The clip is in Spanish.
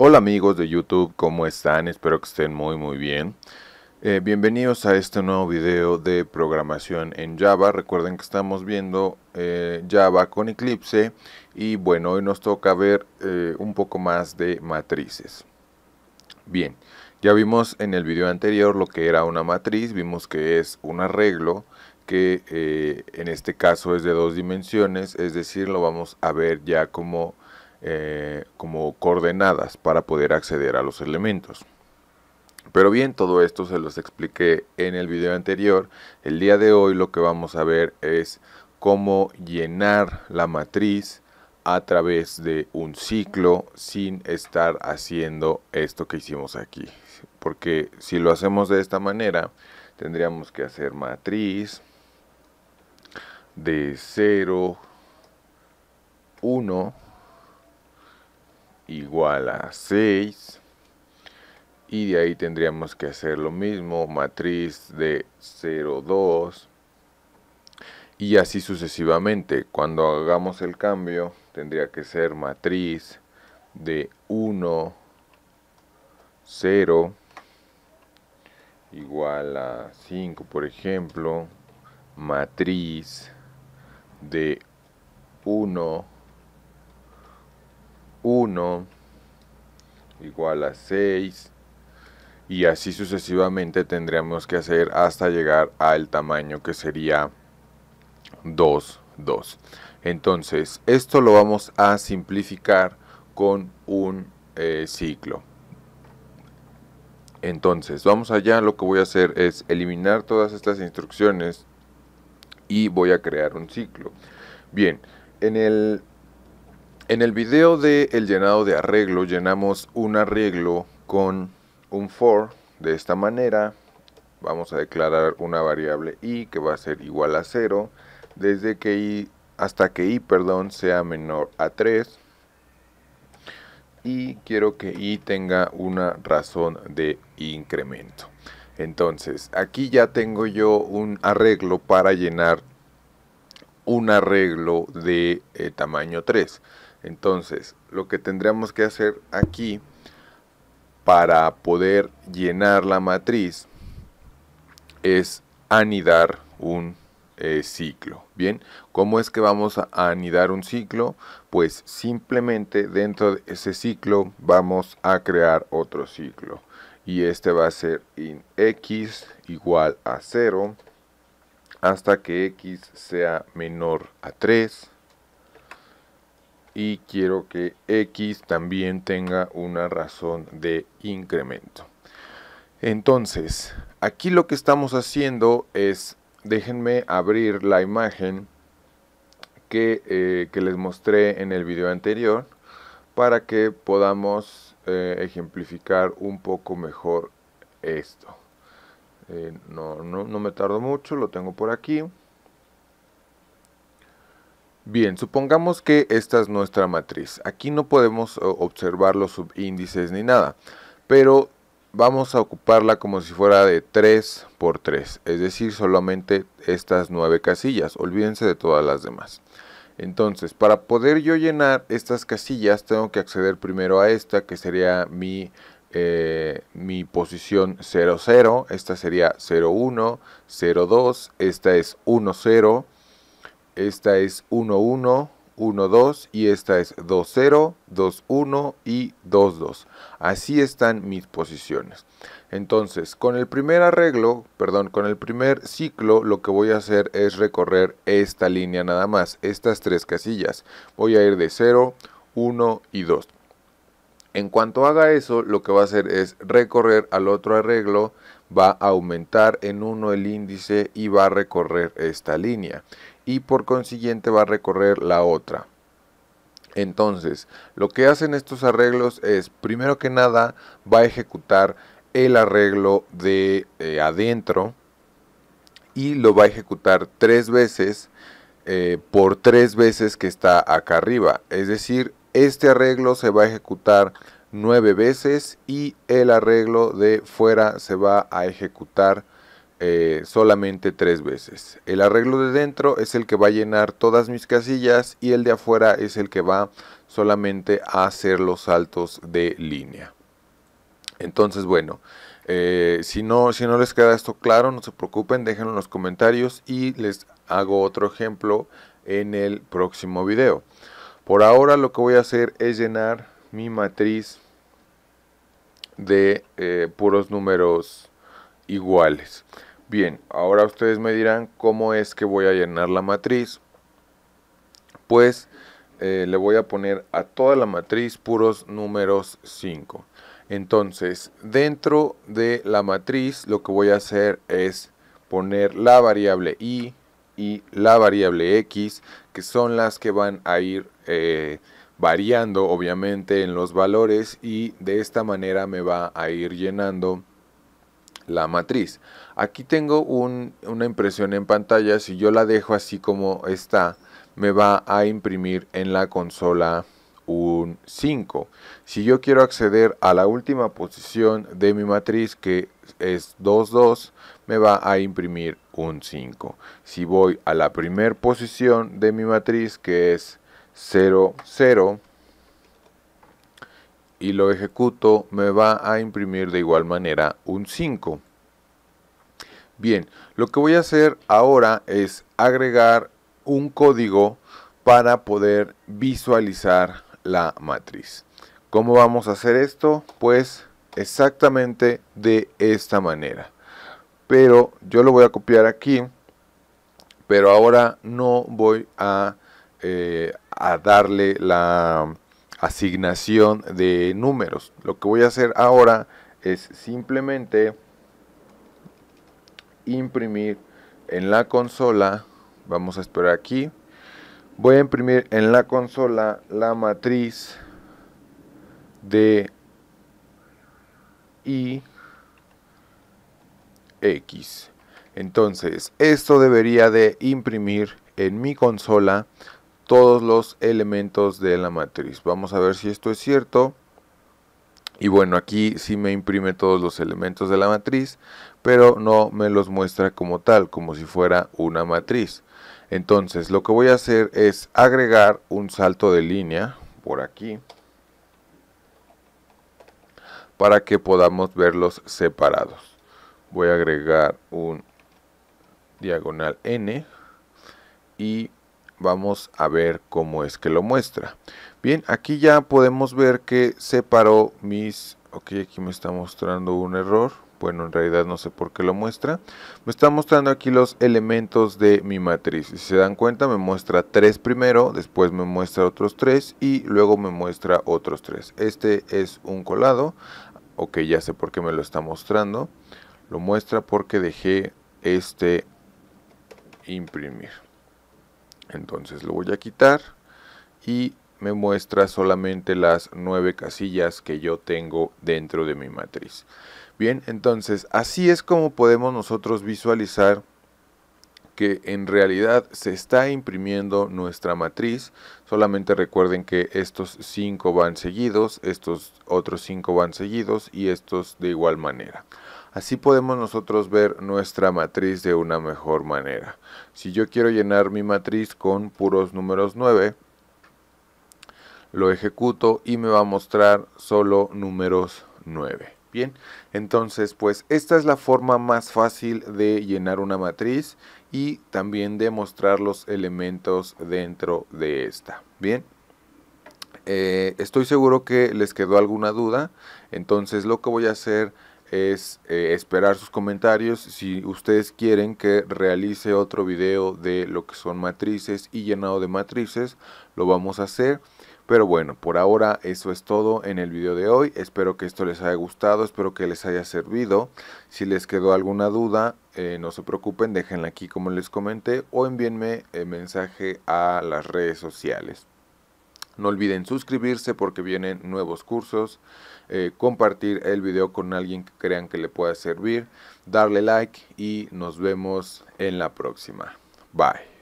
Hola amigos de YouTube, ¿cómo están? Espero que estén muy muy bien. Eh, bienvenidos a este nuevo video de programación en Java. Recuerden que estamos viendo eh, Java con Eclipse y bueno, hoy nos toca ver eh, un poco más de matrices. Bien, ya vimos en el video anterior lo que era una matriz, vimos que es un arreglo que en este caso es de dos dimensiones, es decir, lo vamos a ver ya como eh, como coordenadas para poder acceder a los elementos. Pero bien, todo esto se los expliqué en el video anterior. El día de hoy lo que vamos a ver es cómo llenar la matriz a través de un ciclo sin estar haciendo esto que hicimos aquí. Porque si lo hacemos de esta manera, tendríamos que hacer matriz de 0, 1, igual a 6 y de ahí tendríamos que hacer lo mismo matriz de 0 2 y así sucesivamente cuando hagamos el cambio tendría que ser matriz de 1 0 igual a 5 por ejemplo matriz de 1 1 igual a 6 y así sucesivamente tendríamos que hacer hasta llegar al tamaño que sería 2, 2. Entonces, esto lo vamos a simplificar con un eh, ciclo. Entonces, vamos allá, lo que voy a hacer es eliminar todas estas instrucciones y voy a crear un ciclo. Bien, en el en el video de el llenado de arreglo llenamos un arreglo con un for de esta manera. Vamos a declarar una variable i que va a ser igual a 0 desde que i hasta que i, perdón, sea menor a 3 y quiero que i tenga una razón de incremento. Entonces, aquí ya tengo yo un arreglo para llenar un arreglo de eh, tamaño 3. Entonces, lo que tendríamos que hacer aquí para poder llenar la matriz es anidar un eh, ciclo. Bien, ¿cómo es que vamos a anidar un ciclo? Pues simplemente dentro de ese ciclo vamos a crear otro ciclo. Y este va a ser in x igual a 0 hasta que x sea menor a 3 y quiero que X también tenga una razón de incremento. Entonces, aquí lo que estamos haciendo es, déjenme abrir la imagen que, eh, les mostré en el video anterior para que podamos eh, ejemplificar un poco mejor esto. Eh, no, no, no me tardo mucho, lo tengo por aquí. Bien, supongamos que esta es nuestra matriz. Aquí no podemos eh, observar los subíndices ni nada, pero vamos a ocuparla como si fuera de 3 por 3, es decir, solamente estas 9 casillas, olvídense de todas las demás. Entonces, para poder yo llenar estas casillas, tengo que acceder primero a esta, que sería mi, eh, mi posición 00, esta sería 01, 02, esta es 10, esta es 1-1, 1-2 y esta es 2-0, 2-1 y 2-2. Así están mis posiciones. Entonces, con el primer arreglo, perdón, con el primer ciclo, lo que voy a hacer es recorrer esta línea nada más, estas tres casillas. Voy a ir de 0, 1 y 2. En cuanto haga eso, lo que va a hacer es recorrer al otro arreglo, va a aumentar en 1 el índice y va a recorrer esta línea y por consiguiente va a recorrer la otra. Entonces, lo que hacen estos arreglos es, primero que nada, va a ejecutar el arreglo de eh, adentro y lo va a ejecutar tres veces eh, por tres veces que está acá arriba. Es decir, este arreglo se va a ejecutar nueve veces y el arreglo de fuera se va a ejecutar eh, solamente tres veces. El arreglo de dentro es el que va a llenar todas mis casillas y el de afuera es el que va solamente a hacer los saltos de línea. Entonces, bueno, eh, si, no, si no les queda esto claro, no se preocupen, déjenlo en los comentarios y les hago otro ejemplo en el próximo video. Por ahora lo que voy a hacer es llenar mi matriz de eh, puros números iguales. Bien, ahora ustedes me dirán cómo es que voy a llenar la matriz. Pues eh, le voy a poner a toda la matriz puros números 5. Entonces, dentro de la matriz lo que voy a hacer es poner la variable y y la variable x, que son las que van a ir eh, variando obviamente en los valores y de esta manera me va a ir llenando la matriz. Aquí tengo una impresión en pantalla, si yo la dejo así como está, me va a imprimir en la consola un 5. Si yo quiero acceder a la última posición de mi matriz, que es 2, 2, me va a imprimir un 5. Si voy a la primera posición de mi matriz, que es 0, 0, y lo ejecuto, me va a imprimir de igual manera un 5. Bien, lo que voy a hacer ahora es agregar un código para poder visualizar la matriz. ¿Cómo vamos a hacer esto? Pues exactamente de esta manera. Pero yo lo voy a copiar aquí, pero ahora no voy a, eh, a darle la asignación de números. Lo que voy a hacer ahora es simplemente imprimir en la consola, vamos a esperar aquí, voy a imprimir en la consola la matriz de y X. Entonces, esto debería de imprimir en mi consola todos los elementos de la matriz. Vamos a ver si esto es cierto. Y bueno, aquí sí me imprime todos los elementos de la matriz, pero no me los muestra como tal, como si fuera una matriz. Entonces, lo que voy a hacer es agregar un salto de línea por aquí para que podamos verlos separados. Voy a agregar un diagonal n y vamos a ver cómo es que lo muestra. Bien, aquí ya podemos ver que separó mis... Ok, aquí me está mostrando un error. Bueno, en realidad no sé por qué lo muestra. Me está mostrando aquí los elementos de mi matriz. Si se dan cuenta, me muestra tres primero, después me muestra otros tres y luego me muestra otros tres. Este es un colado. Ok, ya sé por qué me lo está mostrando. Lo muestra porque dejé este imprimir. Entonces lo voy a quitar y me muestra solamente las nueve casillas que yo tengo dentro de mi matriz. Bien, entonces así es como podemos nosotros visualizar que en realidad se está imprimiendo nuestra matriz. Solamente recuerden que estos cinco van seguidos, estos otros cinco van seguidos y estos de igual manera. Así podemos nosotros ver nuestra matriz de una mejor manera. Si yo quiero llenar mi matriz con puros números 9, lo ejecuto y me va a mostrar solo números 9. Bien, entonces pues esta es la forma más fácil de llenar una matriz y también de mostrar los elementos dentro de esta. Bien, eh, estoy seguro que les quedó alguna duda, entonces lo que voy a hacer es eh, esperar sus comentarios si ustedes quieren que realice otro video de lo que son matrices y llenado de matrices lo vamos a hacer pero bueno por ahora eso es todo en el video de hoy espero que esto les haya gustado espero que les haya servido si les quedó alguna duda eh, no se preocupen déjenla aquí como les comenté o envíenme el eh, mensaje a las redes sociales no olviden suscribirse porque vienen nuevos cursos, eh, compartir el video con alguien que crean que le pueda servir, darle like y nos vemos en la próxima. Bye.